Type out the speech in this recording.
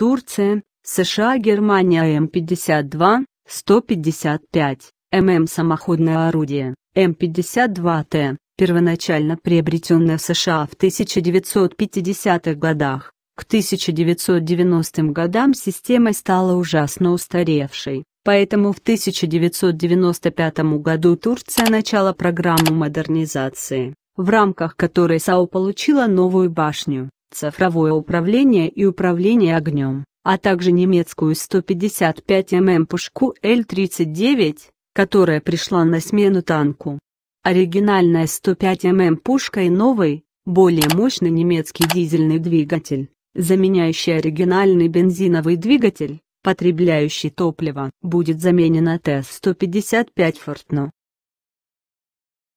Турция, США, Германия М52, 155, ММ самоходное орудие, М52Т, первоначально приобретенное в США в 1950-х годах. К 1990 м годам система стала ужасно устаревшей, поэтому в 1995 году Турция начала программу модернизации, в рамках которой САУ получила новую башню цифровое управление и управление огнем, а также немецкую 155 мм пушку l 39 которая пришла на смену танку. Оригинальная 105 мм пушка и новый, более мощный немецкий дизельный двигатель, заменяющий оригинальный бензиновый двигатель, потребляющий топливо, будет заменена Т-155 «Фортно».